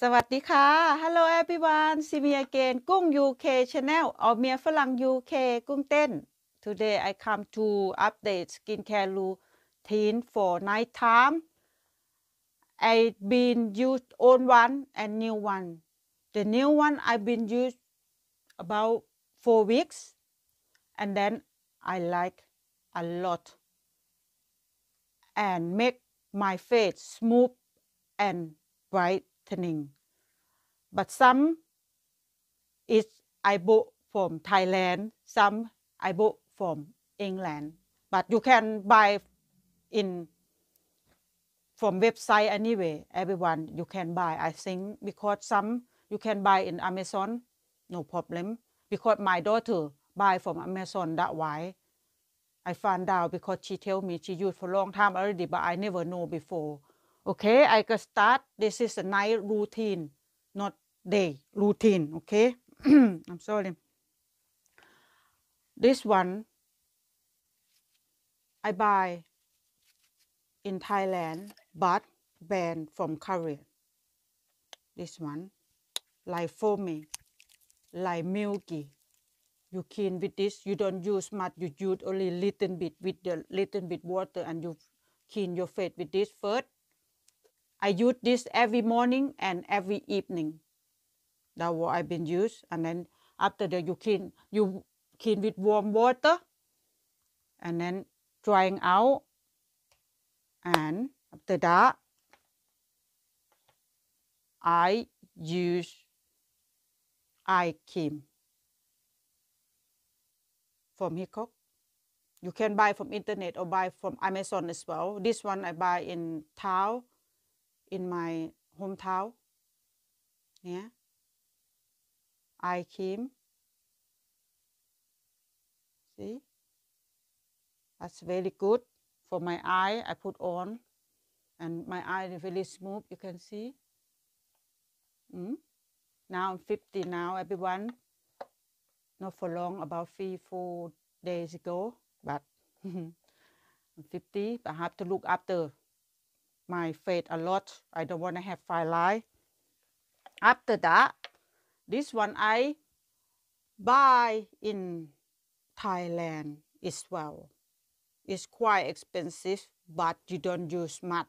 สวัสดีค่ะ Hello everyone ซีเมียเกนกุ้ง UK Channel เอาเมียฝรั่ง UK กุ้งเต้น Today I come to update skincare routine for night time I been used old one and new one the new one I been used about four weeks and then I like a lot and make my face smooth and bright But some is I bought from Thailand, some I bought from England. But you can buy in from website anyway, everyone you can buy. I think because some you can buy in Amazon, no problem. Because my daughter buy from Amazon, that why I found out because she tell me she used for long time already, but I never know before okay i can start this is a night routine not day routine okay i'm sorry this one i buy in thailand but banned from korea this one like foaming like milky you clean with this you don't use much you use only little bit with the little bit water and you clean your face with this first I use this every morning and every evening. That's what I've been used. And then after that, you clean, you clean with warm water and then drying out. And after that, I use eye cream from Hickok. You can buy from internet or buy from Amazon as well. This one I buy in Tao in my hometown. Yeah. I came. See? That's very good for my eye. I put on and my eye is really smooth. You can see. Mm. Now I'm 50 now, everyone. Not for long, about three, four days ago. But I'm 50, but I have to look after my fade a lot. I don't want to have fine line. After that, this one I buy in Thailand as well. It's quite expensive, but you don't use much.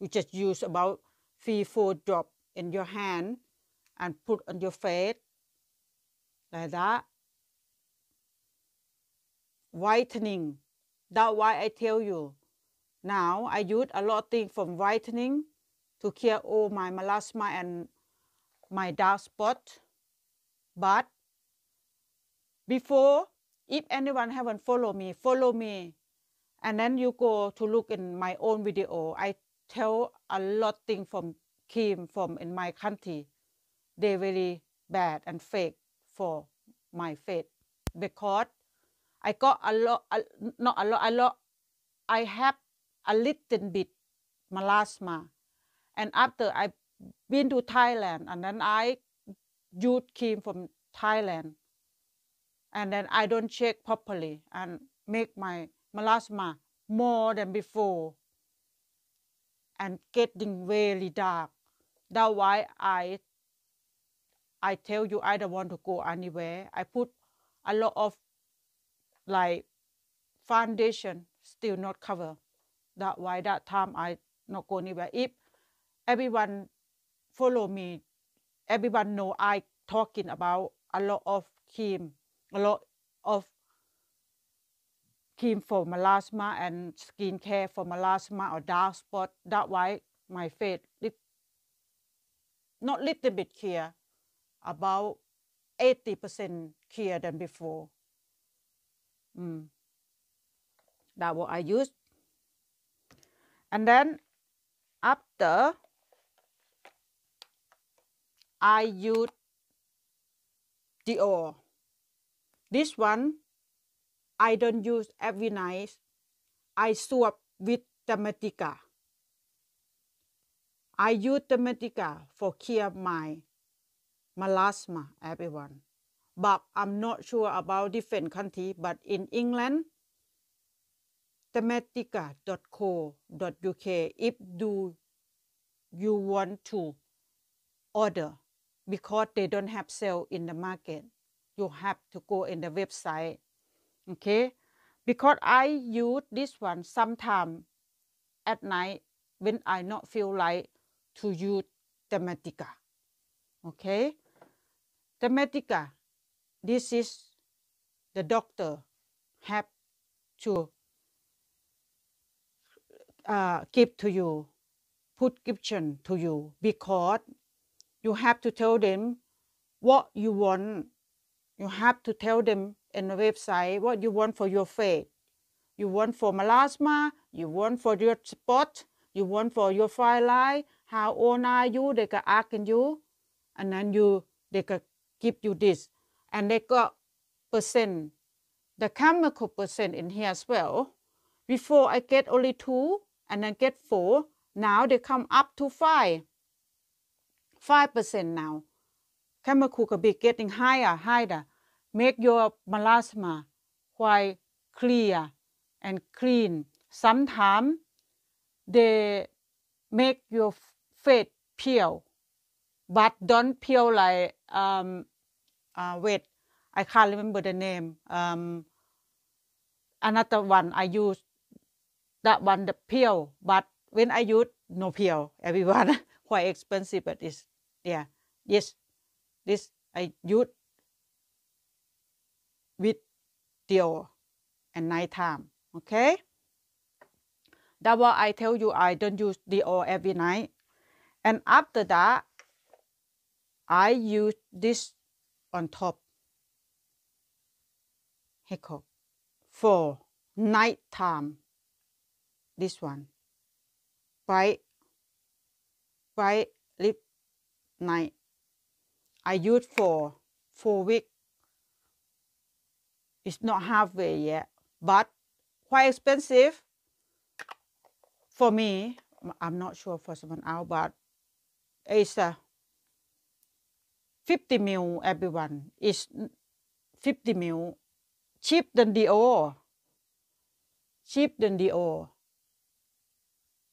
You just use about three, four drop in your hand and put on your face like that. Whitening. That's why I tell you now I use a lot of things from whitening to clear all my melasma and my dark spot. But before, if anyone haven't follow me, follow me. And then you go to look in my own video. I tell a lot thing from Kim from in my country. They very bad and fake for my faith because I got a lot, a, not a lot, a lot. I have a little bit melasma. And after I been to Thailand, and then I use cream from Thailand, and then I don't check properly and make my melasma more than before, and getting really dark. That's why I I tell you I don't want to go anywhere. I put a lot of like foundation still not cover that why that time I not go anywhere. If everyone follow me, everyone know I talking about a lot of cream, a lot of cream for melasma and skincare for melasma or dark spot. That why my face not little bit clear, about 80% clear than before. Mm. That what I use and then after I use the oil, This one I don't use every night. I swap with the Tematica. I use the Tematica for cure my melasma, everyone. But I'm not sure about different country, but in England, thematica.co.uk if do you want to order because they don't have sale in the market you have to go in the website okay because i use this one sometime at night when i not feel like to use thematica okay thematica this is the doctor have to uh, give to you, put Gibson to you, because you have to tell them what you want. You have to tell them in the website what you want for your faith. You want for melasma, you want for your spot, you want for your fire line, how old are you, they can ask you, and then you they can give you this. And they got percent, the chemical percent in here as well. Before I get only two, and then get 4. Now they come up to 5. 5% now. Chemical could be getting higher, higher. Make your melasma quite clear and clean. Sometimes they make your face peel, but don't peel like um, uh, I can't remember the name. Um, another one I use that one the peel but when I use no peel everyone quite expensive but this yeah yes this I use with deal and night time okay that's why I tell you I don't use oil every night and after that I use this on top hiccup for night time this one Five. Five. lip night I used for four week it's not halfway yet but quite expensive for me I'm not sure for someone else but it's a 50 mil everyone is 50 mil cheap than the oil cheap than the oil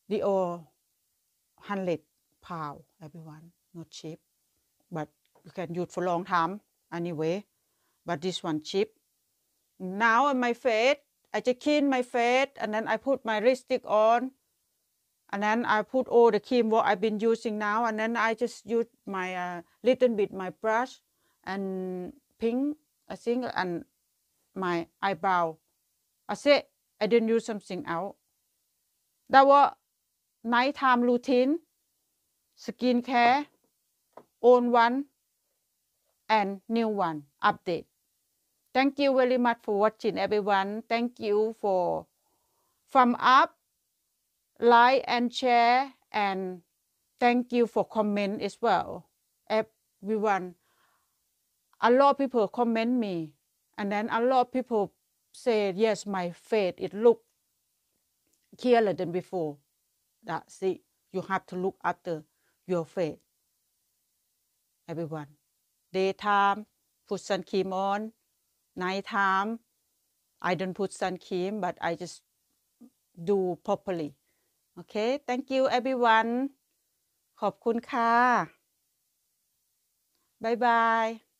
the all 100 pound everyone not cheap but you can use for long time anyway but this one cheap now on my face I just clean my face and then I put my lipstick on and then I put all the cream what I've been using now and then I just use my uh, little bit my brush and pink I think and my eyebrow I said I didn't use something out that was nighttime routine, skincare, old one, and new one update. Thank you very much for watching everyone. Thank you for thumb up, like and share, and thank you for comment as well. Everyone, a lot of people comment me, and then a lot of people say, yes, my face, it look clearer than before. That's it. You have to look after your faith. Everyone. Daytime, put sun cream on. Nighttime, I don't put sun cream, but I just do properly. Okay, thank you everyone. ขอบคุณค่ะบายบาย